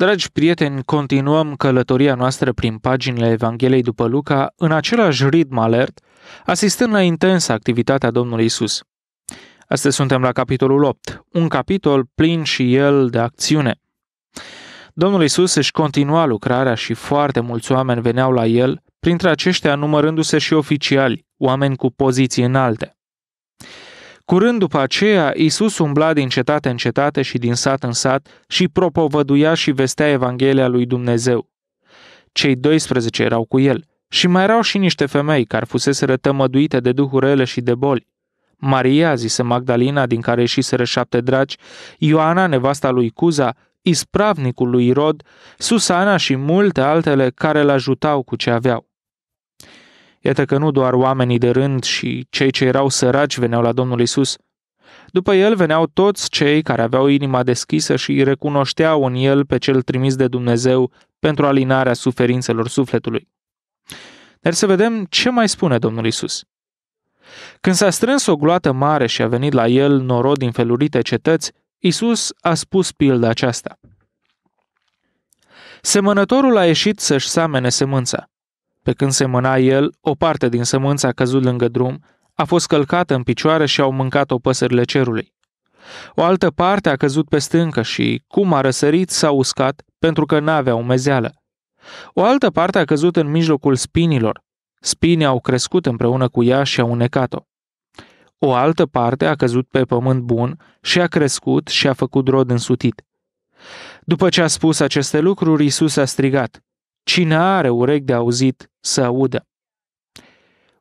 Dragi prieteni, continuăm călătoria noastră prin paginile Evangheliei după Luca, în același ritm alert, asistând la intensă activitatea Domnului Isus. Astăzi suntem la capitolul 8, un capitol plin și el de acțiune. Domnul Isus își continua lucrarea și foarte mulți oameni veneau la el, printre aceștia numărându-se și oficiali, oameni cu poziții înalte. Curând după aceea, Isus umbla din cetate în cetate și din sat în sat și propovăduia și vestea Evanghelia lui Dumnezeu. Cei 12 erau cu el și mai erau și niște femei care fusese rătămăduite de duhurile și de boli. Maria, zise Magdalena, din care ieșiseră șapte dragi, Ioana, nevasta lui Cuza, ispravnicul lui Irod, Susana și multe altele care îl ajutau cu ce aveau. Iată că nu doar oamenii de rând și cei ce erau săraci veneau la Domnul Isus. După el veneau toți cei care aveau inima deschisă și îi recunoșteau în el pe cel trimis de Dumnezeu pentru alinarea suferințelor sufletului. Dar să vedem ce mai spune Domnul Isus. Când s-a strâns o gloată mare și a venit la el norod din felurite cetăți, Isus a spus pilda aceasta. Semănătorul a ieșit să-și samene semânța. Pe când semăna el, o parte din sămânța a căzut lângă drum, a fost călcată în picioare și au mâncat-o păsările cerului. O altă parte a căzut pe stâncă și, cum a răsărit, s-a uscat pentru că n-avea umezeală. O altă parte a căzut în mijlocul spinilor. Spinii au crescut împreună cu ea și au unecat-o. O altă parte a căzut pe pământ bun și a crescut și a făcut rod însutit. După ce a spus aceste lucruri, Isus a strigat, Cine are urechi de auzit, să audă.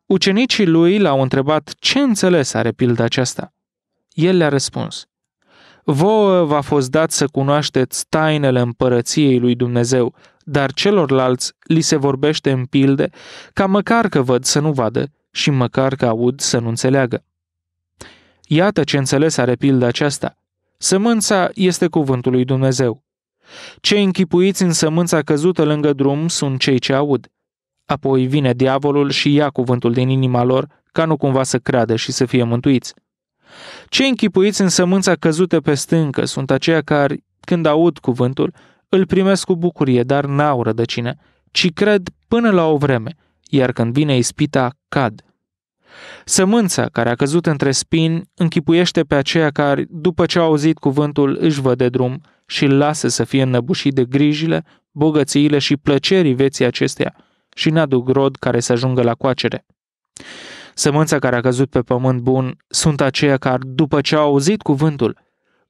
Ucenicii lui l-au întrebat ce înțeles are pilda aceasta. El le-a răspuns, Vouă v-a fost dat să cunoașteți tainele împărăției lui Dumnezeu, dar celorlalți li se vorbește în pilde, ca măcar că văd să nu vadă și măcar că aud să nu înțeleagă. Iată ce înțeles are pilda aceasta. Sămânța este cuvântul lui Dumnezeu. Cei închipuiți în sămânța căzută lângă drum sunt cei ce aud. Apoi vine diavolul și ia cuvântul din inima lor, ca nu cumva să creadă și să fie mântuiți. Cei închipuiți în sămânța căzută pe stâncă sunt aceia care, când aud cuvântul, îl primesc cu bucurie, dar n-au rădăcină, ci cred până la o vreme, iar când vine ispita, cad. Sămânța care a căzut între spini închipuiește pe aceia care, după ce au auzit cuvântul, își de drum, și îl lasă să fie înnăbușit de grijile, bogățiile și plăcerii veții acesteia și n-aduc rod care să ajungă la coacere. Sămânța care a căzut pe pământ bun sunt aceia care, după ce au auzit cuvântul,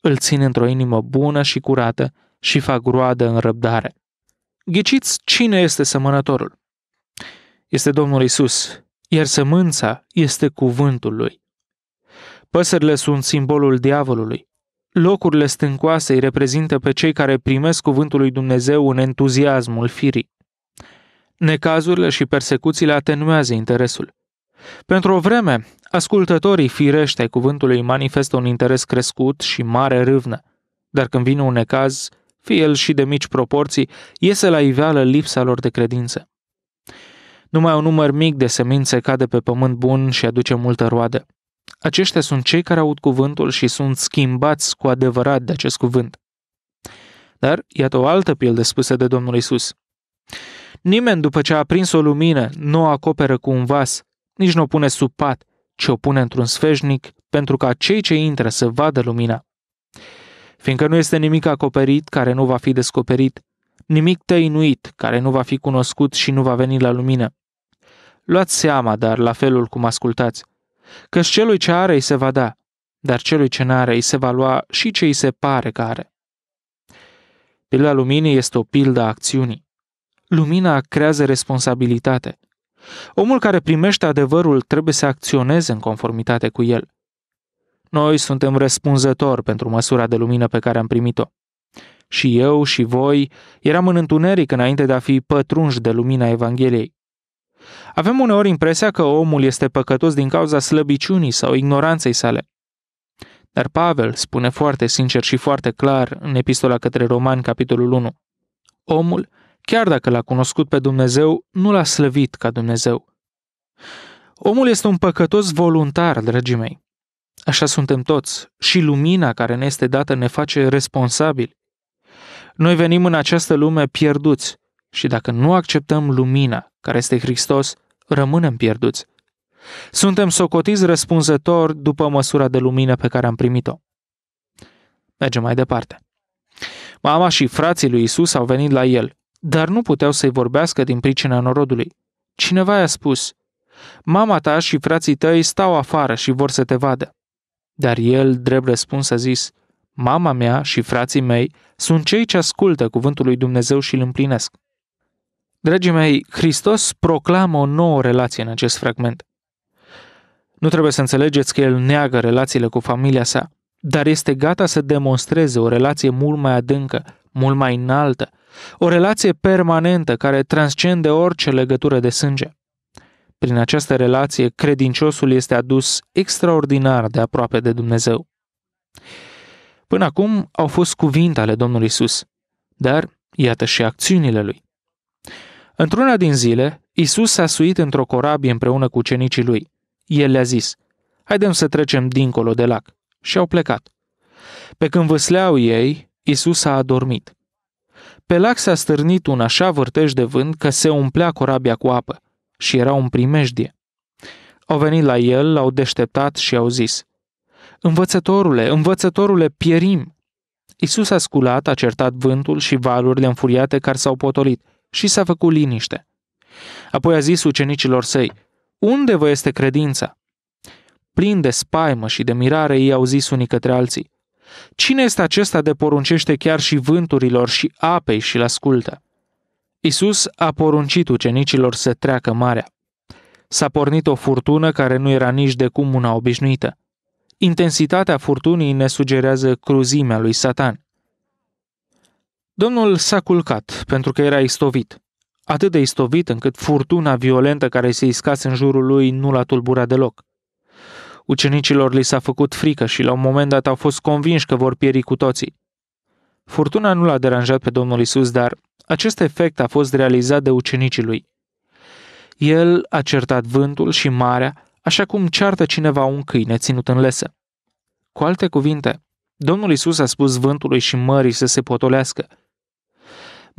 îl țin într-o inimă bună și curată și fac roadă în răbdare. Ghiciți cine este sămănătorul? Este Domnul Isus, iar sămânța este cuvântul lui. Păsările sunt simbolul diavolului. Locurile stâncoase îi reprezintă pe cei care primesc cuvântul lui Dumnezeu în entuziasmul firii. Necazurile și persecuțiile atenuează interesul. Pentru o vreme, ascultătorii firește ai cuvântului manifestă un interes crescut și mare râvnă, dar când vine un necaz, fie el și de mici proporții, iese la iveală lipsa lor de credință. Numai un număr mic de semințe cade pe pământ bun și aduce multă roadă. Aceștia sunt cei care aud cuvântul și sunt schimbați cu adevărat de acest cuvânt. Dar iată o altă pildă spusă de Domnul Isus. Nimeni după ce a aprins o lumină nu o acoperă cu un vas, nici nu o pune sub pat, ci o pune într-un sfeșnic pentru ca cei ce intră să vadă lumina. Fiindcă nu este nimic acoperit care nu va fi descoperit, nimic tăinuit care nu va fi cunoscut și nu va veni la lumină. Luați seama, dar, la felul cum ascultați. Că celui ce are îi se va da, dar celui ce n-are îi se va lua și ce îi se pare că are. Pilda luminii este o pildă a acțiunii. Lumina creează responsabilitate. Omul care primește adevărul trebuie să acționeze în conformitate cu el. Noi suntem răspunzători pentru măsura de lumină pe care am primit-o. Și eu și voi eram în întuneric înainte de a fi pătrunși de lumina Evangheliei. Avem uneori impresia că omul este păcătos din cauza slăbiciunii sau ignoranței sale. Dar Pavel spune foarte sincer și foarte clar în epistola către Romani, capitolul 1. Omul, chiar dacă l-a cunoscut pe Dumnezeu, nu l-a slăvit ca Dumnezeu. Omul este un păcătos voluntar, dragii mei. Așa suntem toți și lumina care ne este dată ne face responsabili. Noi venim în această lume pierduți și dacă nu acceptăm lumina, care este Hristos, rămânem pierduți. Suntem socotiți răspunzători după măsura de lumină pe care am primit-o. Mergem mai departe. Mama și frații lui Isus au venit la el, dar nu puteau să-i vorbească din pricina norodului. Cineva i-a spus, Mama ta și frații tăi stau afară și vor să te vadă. Dar el, drept răspuns, a zis, Mama mea și frații mei sunt cei ce ascultă cuvântul lui Dumnezeu și îl împlinesc. Dragii mei, Hristos proclamă o nouă relație în acest fragment. Nu trebuie să înțelegeți că el neagă relațiile cu familia sa, dar este gata să demonstreze o relație mult mai adâncă, mult mai înaltă, o relație permanentă care transcende orice legătură de sânge. Prin această relație, credinciosul este adus extraordinar de aproape de Dumnezeu. Până acum au fost cuvinte ale Domnului Isus, dar iată și acțiunile lui. Într-una din zile, Isus s-a suit într-o corabie împreună cu cenicii lui. El le-a zis, haidem să trecem dincolo de lac. Și au plecat. Pe când văsleau ei, Isus a adormit. Pe lac s-a stârnit un așa vârtej de vânt că se umplea corabia cu apă și era un primejdie. Au venit la el, l-au deșteptat și au zis, Învățătorule, învățătorule, pierim! Isus a sculat, a certat vântul și valurile înfuriate care s-au potolit – și s-a făcut liniște. Apoi a zis ucenicilor săi, Unde vă este credința? Plin de spaimă și de mirare, ei au zis unii către alții, Cine este acesta de poruncește chiar și vânturilor și apei și-l ascultă? Isus a poruncit ucenicilor să treacă marea. S-a pornit o furtună care nu era nici de cum una obișnuită. Intensitatea furtunii ne sugerează cruzimea lui Satan. Domnul s-a culcat, pentru că era istovit. Atât de istovit încât furtuna violentă care se iscase în jurul lui nu l-a tulburat deloc. Ucenicilor li s-a făcut frică și la un moment dat au fost convinși că vor pieri cu toții. Furtuna nu l-a deranjat pe Domnul Isus, dar acest efect a fost realizat de ucenicii lui. El a certat vântul și marea, așa cum ceartă cineva un câine ținut în lesă. Cu alte cuvinte, Domnul Isus a spus vântului și mării să se potolească –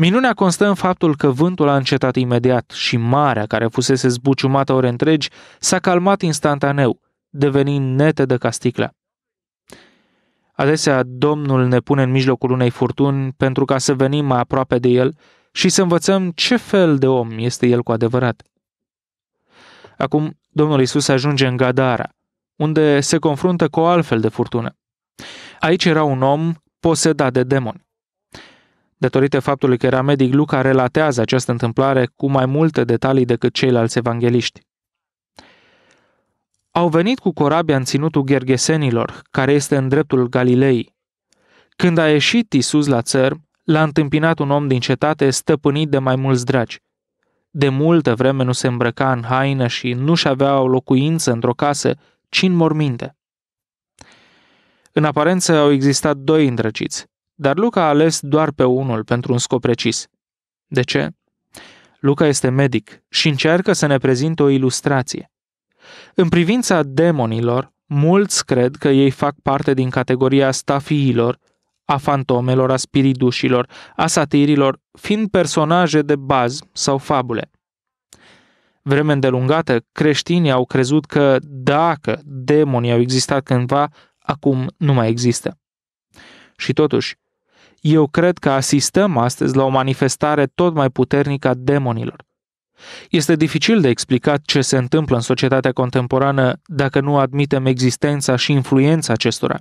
Minunea constă în faptul că vântul a încetat imediat și marea, care fusese zbuciumată ore întregi, s-a calmat instantaneu, devenind netedă ca sticla. Adesea, Domnul ne pune în mijlocul unei furtuni pentru ca să venim mai aproape de El și să învățăm ce fel de om este El cu adevărat. Acum, Domnul Isus ajunge în Gadara, unde se confruntă cu o altfel de furtună. Aici era un om posedat de demoni. Datorită faptului că era medic, Luca relatează această întâmplare cu mai multe detalii decât ceilalți evangeliști. Au venit cu corabia în ținutul Gergesenilor, care este în dreptul Galilei. Când a ieșit Isus la țăr, l-a întâmpinat un om din cetate stăpânit de mai mulți dragi. De multă vreme nu se îmbrăca în haină și nu-și avea o locuință într-o casă, ci în morminte. În aparență au existat doi îndrăciți, dar Luca a ales doar pe unul pentru un scop precis. De ce? Luca este medic și încearcă să ne prezinte o ilustrație. În privința demonilor, mulți cred că ei fac parte din categoria stafiilor, a fantomelor, a spiridușilor, a satirilor, fiind personaje de bază sau fabule. Vreme îndelungată, creștinii au crezut că dacă demonii au existat cândva, acum nu mai există. Și totuși, eu cred că asistăm astăzi la o manifestare tot mai puternică a demonilor. Este dificil de explicat ce se întâmplă în societatea contemporană dacă nu admitem existența și influența acestora.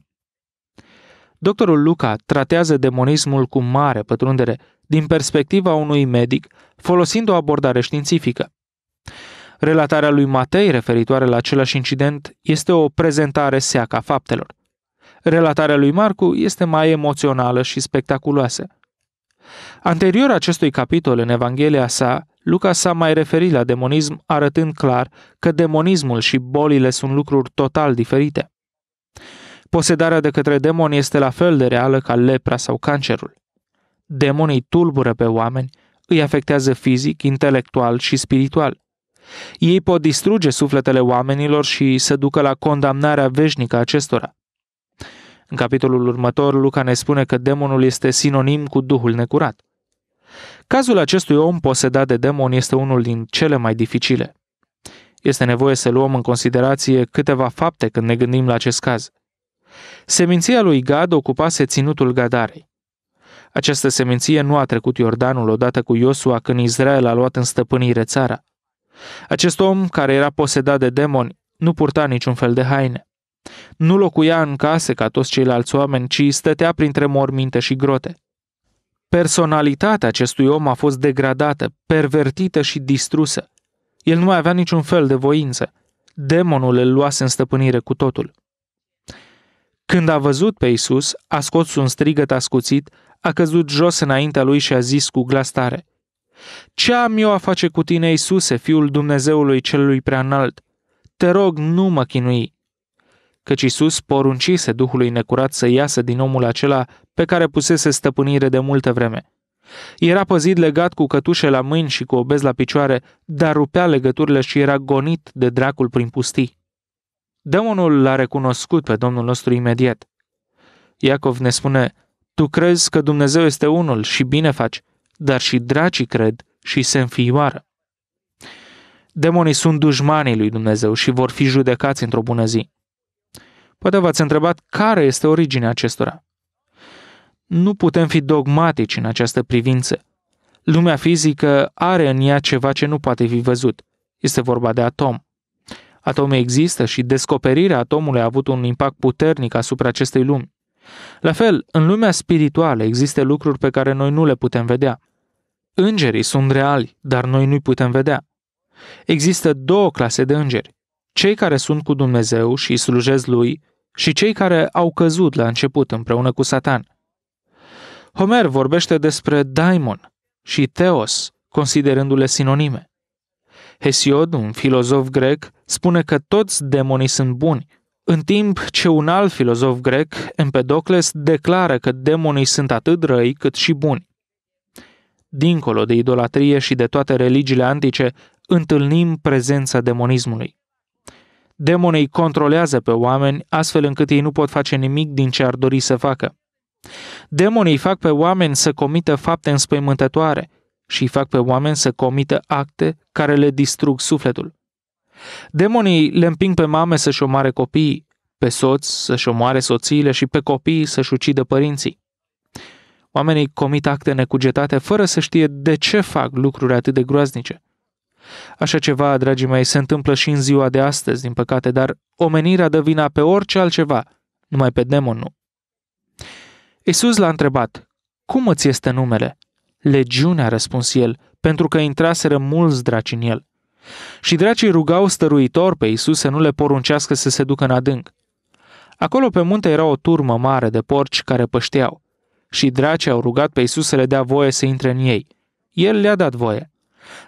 Doctorul Luca tratează demonismul cu mare pătrundere din perspectiva unui medic, folosind o abordare științifică. Relatarea lui Matei referitoare la același incident este o prezentare seacă a faptelor. Relatarea lui Marcu este mai emoțională și spectaculoasă. Anterior acestui capitol în Evanghelia sa, Luca s-a mai referit la demonism arătând clar că demonismul și bolile sunt lucruri total diferite. Posedarea de către demon este la fel de reală ca lepra sau cancerul. Demonii tulbură pe oameni, îi afectează fizic, intelectual și spiritual. Ei pot distruge sufletele oamenilor și să ducă la condamnarea veșnică acestora. În capitolul următor, Luca ne spune că demonul este sinonim cu duhul necurat. Cazul acestui om posedat de demon este unul din cele mai dificile. Este nevoie să luăm în considerație câteva fapte când ne gândim la acest caz. Seminția lui Gad ocupase ținutul Gadarei. Această seminție nu a trecut Iordanul odată cu Iosua când Israel a luat în stăpânire țara. Acest om, care era posedat de demoni, nu purta niciun fel de haine. Nu locuia în case ca toți ceilalți oameni, ci stătea printre morminte și grote. Personalitatea acestui om a fost degradată, pervertită și distrusă. El nu mai avea niciun fel de voință. Demonul îl luase în stăpânire cu totul. Când a văzut pe Isus, a scos un strigăt ascuțit, a căzut jos înaintea lui și a zis cu glas tare, Ce am eu a face cu tine, Isuse, fiul Dumnezeului celui preanalt? Te rog, nu mă chinui căci Isus poruncise Duhului necurat să iasă din omul acela pe care pusese stăpânire de multă vreme. Era păzit legat cu cătușe la mâini și cu obez la picioare, dar rupea legăturile și era gonit de dracul prin pustii. Demonul l-a recunoscut pe Domnul nostru imediat. Iacov ne spune, tu crezi că Dumnezeu este unul și bine faci, dar și dracii cred și se înfioară. Demonii sunt dușmanii lui Dumnezeu și vor fi judecați într-o bună zi. Poate v-ați întrebat care este originea acestora. Nu putem fi dogmatici în această privință. Lumea fizică are în ea ceva ce nu poate fi văzut. Este vorba de atom. Atomul există și descoperirea atomului a avut un impact puternic asupra acestei lumi. La fel, în lumea spirituală există lucruri pe care noi nu le putem vedea. Îngerii sunt reali, dar noi nu-i putem vedea. Există două clase de îngeri. Cei care sunt cu Dumnezeu și îi lui și cei care au căzut la început împreună cu Satan. Homer vorbește despre daimon și Theos, considerându-le sinonime. Hesiod, un filozof grec, spune că toți demonii sunt buni, în timp ce un alt filozof grec, Empedocles, declară că demonii sunt atât răi cât și buni. Dincolo de idolatrie și de toate religiile antice, întâlnim prezența demonismului. Demonii controlează pe oameni astfel încât ei nu pot face nimic din ce ar dori să facă. Demonii fac pe oameni să comită fapte înspăimântătoare și fac pe oameni să comită acte care le distrug sufletul. Demonii le împing pe mame să-și omoare copiii, pe soți să-și omoare soțiile și pe copii să-și ucidă părinții. Oamenii comit acte necugetate fără să știe de ce fac lucruri atât de groaznice. Așa ceva, dragii mei, se întâmplă și în ziua de astăzi, din păcate, dar omenirea dă vina pe orice altceva, numai pe demon nu. Isus l-a întrebat, cum îți este numele? Legiunea, a răspuns el, pentru că intraseră mulți draci în el. Și dracii rugau stăruitor pe Isus să nu le poruncească să se ducă în adânc. Acolo pe munte era o turmă mare de porci care pășteau. Și dracii au rugat pe Isus să le dea voie să intre în ei. El le-a dat voie.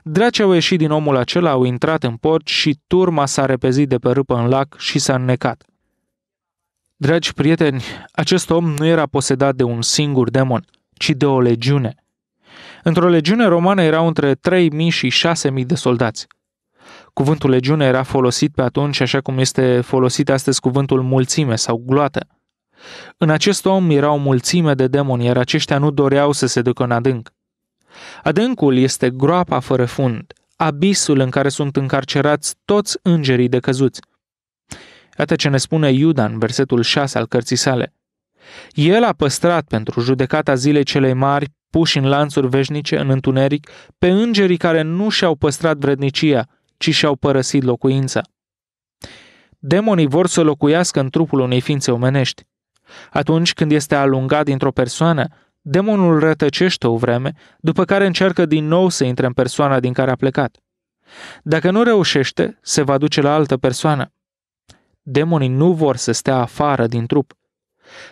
Dracii au ieșit din omul acela, au intrat în port și turma s-a repezit de pe râpă în lac și s-a înnecat. Dragi prieteni, acest om nu era posedat de un singur demon, ci de o legiune. Într-o legiune romană erau între 3.000 și 6.000 de soldați. Cuvântul legiune era folosit pe atunci așa cum este folosit astăzi cuvântul mulțime sau gloată. În acest om era o mulțime de demoni, iar aceștia nu doreau să se ducă în adânc. Adâncul este groapa fără fund, abisul în care sunt încarcerați toți îngerii de căzuți. Iată ce ne spune Iuda în versetul 6 al cărții sale. El a păstrat pentru judecata zilei celei mari, puși în lanțuri veșnice, în întuneric, pe îngerii care nu și-au păstrat vrednicia, ci și-au părăsit locuința. Demonii vor să locuiască în trupul unei ființe omenești. Atunci când este alungat dintr-o persoană, Demonul rătăcește o vreme, după care încearcă din nou să intre în persoana din care a plecat. Dacă nu reușește, se va duce la altă persoană. Demonii nu vor să stea afară din trup.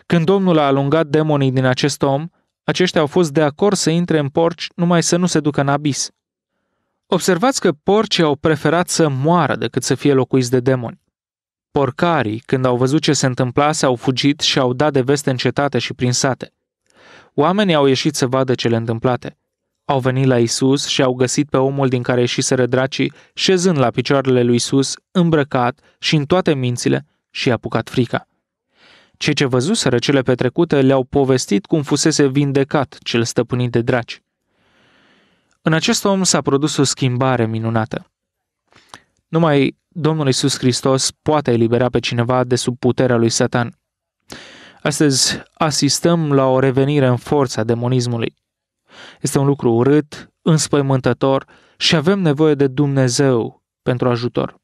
Când Domnul a alungat demonii din acest om, aceștia au fost de acord să intre în porci numai să nu se ducă în abis. Observați că porcii au preferat să moară decât să fie locuiți de demoni. Porcarii, când au văzut ce se întâmplase, au fugit și au dat de veste în cetate și prin sate. Oamenii au ieșit să vadă cele întâmplate. Au venit la Isus și au găsit pe omul din care ieșiseră dracii, șezând la picioarele lui Isus, îmbrăcat și în toate mințile, și a apucat frica. Cei ce văzuseră cele petrecute le-au povestit cum fusese vindecat cel stăpânit de draci. În acest om s-a produs o schimbare minunată. Numai Domnul Isus Hristos poate elibera pe cineva de sub puterea lui Satan. Astăzi asistăm la o revenire în forța demonismului. Este un lucru urât, înspăimântător și avem nevoie de Dumnezeu pentru ajutor.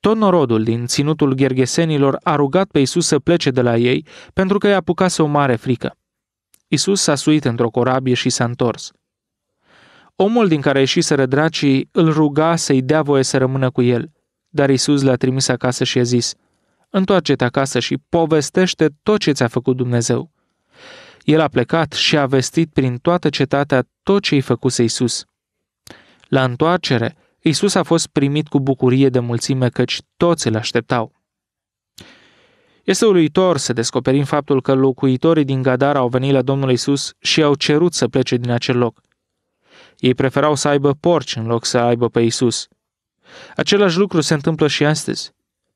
Tot norodul din ținutul ghergesenilor a rugat pe Isus să plece de la ei pentru că i-a apucase o mare frică. Isus s-a suit într-o corabie și s-a întors. Omul din care ieșiseră dracii îl ruga să-i dea voie să rămână cu el, dar Isus l-a trimis acasă și a zis, întoarce-te acasă și povestește tot ce ți-a făcut Dumnezeu. El a plecat și a vestit prin toată cetatea tot ce-i făcuse Isus. La întoarcere, Isus a fost primit cu bucurie de mulțime căci toți îl așteptau. Este uluitor să descoperim faptul că locuitorii din Gadara au venit la Domnul Isus și au cerut să plece din acel loc. Ei preferau să aibă porci în loc să aibă pe Isus. Același lucru se întâmplă și astăzi.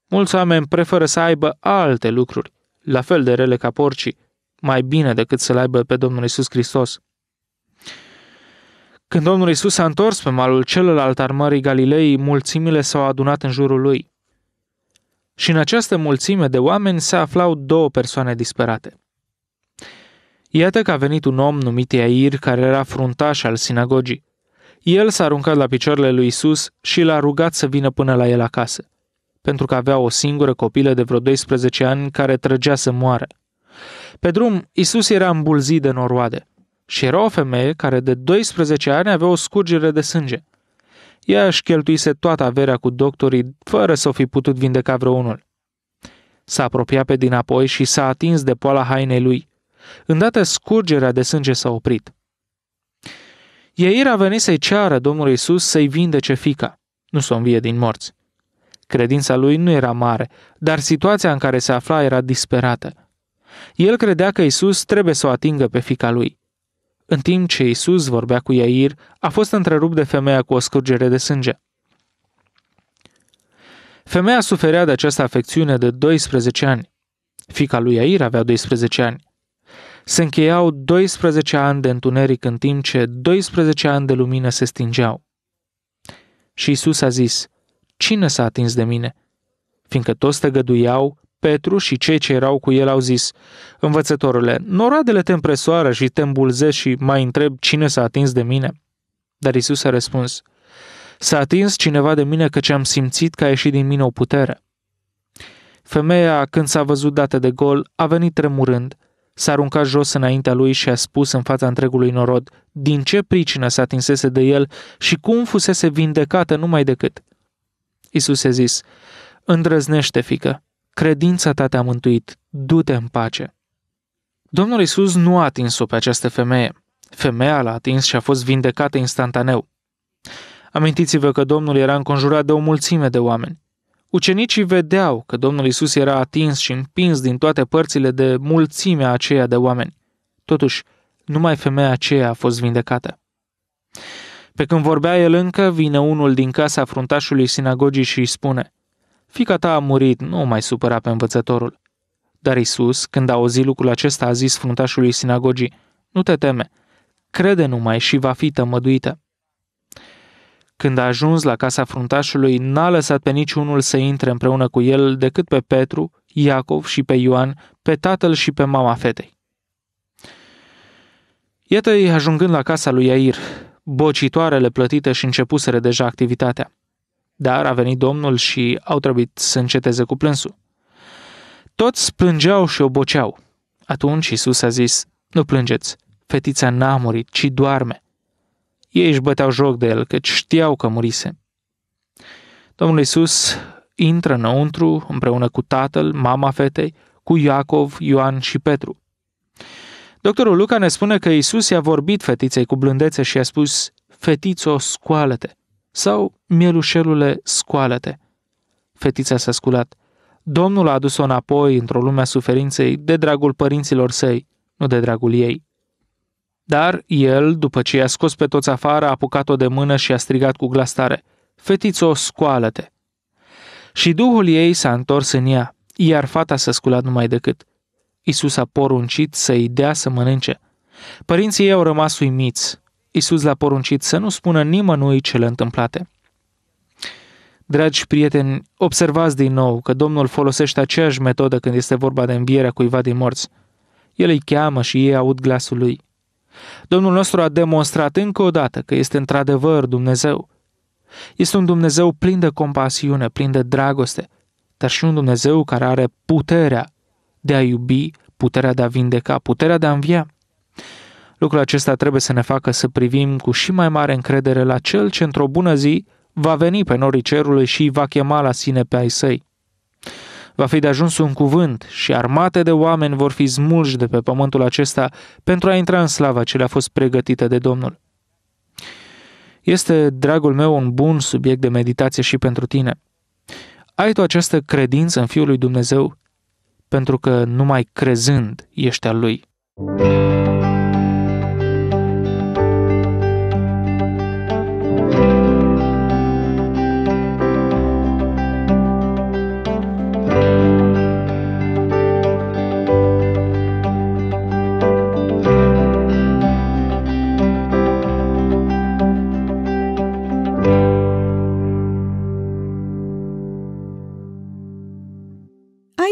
Mulți oameni preferă să aibă alte lucruri, la fel de rele ca porcii, mai bine decât să-L aibă pe Domnul Isus Hristos. Când Domnul Isus s-a întors pe malul celălalt al Mării Galilei, mulțimile s-au adunat în jurul lui. Și în această mulțime de oameni se aflau două persoane disperate. Iată că a venit un om numit Iair, care era fruntaș al sinagogii. El s-a aruncat la picioarele lui Isus și l-a rugat să vină până la el acasă pentru că avea o singură copilă de vreo 12 ani care trăgea să moară. Pe drum, Isus era îmbulzit de noroade și era o femeie care de 12 ani avea o scurgere de sânge. Ea își cheltuise toată averea cu doctorii fără să o fi putut vindeca vreunul. S-a apropiat pe dinapoi și s-a atins de poala hainei lui. Îndată scurgerea de sânge s-a oprit. Ieir a venit să-i ceară Domnului Isus să-i vindece fica. Nu s-o învie din morți. Credința lui nu era mare, dar situația în care se afla era disperată. El credea că Isus trebuie să o atingă pe fica lui. În timp ce Isus vorbea cu Iair, a fost întrerupt de femeia cu o scurgere de sânge. Femeia suferea de această afecțiune de 12 ani. Fica lui Iair avea 12 ani. Se încheiau 12 ani de întuneric în timp ce 12 ani de lumină se stingeau. Și Isus a zis, cine s-a atins de mine? Fiindcă toți tăgăduiau, Petru și cei ce erau cu el au zis, Învățătorule, noradele te împresoară și te îmbulzești și mai întreb cine s-a atins de mine. Dar Isus a răspuns, S-a atins cineva de mine căci am simțit că a ieșit din mine o putere. Femeia, când s-a văzut dată de gol, a venit tremurând, s-a aruncat jos înaintea lui și a spus în fața întregului norod din ce pricină s-a atinsese de el și cum fusese vindecată numai decât – Isus a zis, îndrăznește, fică, credința ta te-a mântuit, du-te în pace. Domnul Isus nu a atins-o pe această femeie. Femeia l-a atins și a fost vindecată instantaneu. Amintiți-vă că Domnul era înconjurat de o mulțime de oameni. Ucenicii vedeau că Domnul Isus era atins și împins din toate părțile de mulțimea aceea de oameni. Totuși, numai femeia aceea a fost vindecată. Pe când vorbea el încă, vine unul din casa fruntașului sinagogii și îi spune Fica ta a murit, nu mai supăra pe învățătorul. Dar Isus, când a auzit lucrul acesta, a zis fruntașului sinagogii Nu te teme, crede numai și va fi tămăduită. Când a ajuns la casa fruntașului, n-a lăsat pe niciunul să intre împreună cu el decât pe Petru, Iacov și pe Ioan, pe tatăl și pe mama fetei. Iată-i ajungând la casa lui Iair, bocitoarele plătite și începuseră deja activitatea. Dar a venit domnul și au trebuit să înceteze cu plânsul. Toți plângeau și oboceau. Atunci Isus a zis, nu plângeți, fetița n-a murit, ci doarme. Ei își băteau joc de el, căci știau că murise. Domnul Isus intră înăuntru împreună cu tatăl, mama fetei, cu Iacov, Ioan și Petru. Doctorul Luca ne spune că Isus i-a vorbit fetiței cu blândețe și i-a spus, Fetițo, scoală-te! Sau, mielușelule, scoală-te! Fetița s-a sculat. Domnul a adus-o înapoi într-o lume a suferinței de dragul părinților săi, nu de dragul ei. Dar el, după ce i-a scos pe toți afară, a apucat-o de mână și a strigat cu glas tare, Fetițo, scoală-te! Și duhul ei s-a întors în ea, iar fata s-a sculat numai decât – Isus a poruncit să-i dea să mănânce. Părinții ei au rămas uimiți. Isus l a poruncit să nu spună nimănui cele întâmplate. Dragi prieteni, observați din nou că Domnul folosește aceeași metodă când este vorba de învierea cuiva din morți. El îi cheamă și ei aud glasul lui. Domnul nostru a demonstrat încă o dată că este într-adevăr Dumnezeu. Este un Dumnezeu plin de compasiune, plin de dragoste, dar și un Dumnezeu care are puterea de a iubi, puterea de a vindeca, puterea de a învia. Lucrul acesta trebuie să ne facă să privim cu și mai mare încredere la Cel ce într-o bună zi va veni pe norii cerului și îi va chema la sine pe ai săi. Va fi de ajuns un cuvânt și armate de oameni vor fi smulși de pe pământul acesta pentru a intra în slava ce le-a fost pregătită de Domnul. Este, dragul meu, un bun subiect de meditație și pentru tine. Ai tu această credință în Fiul lui Dumnezeu pentru că numai crezând ești al lui.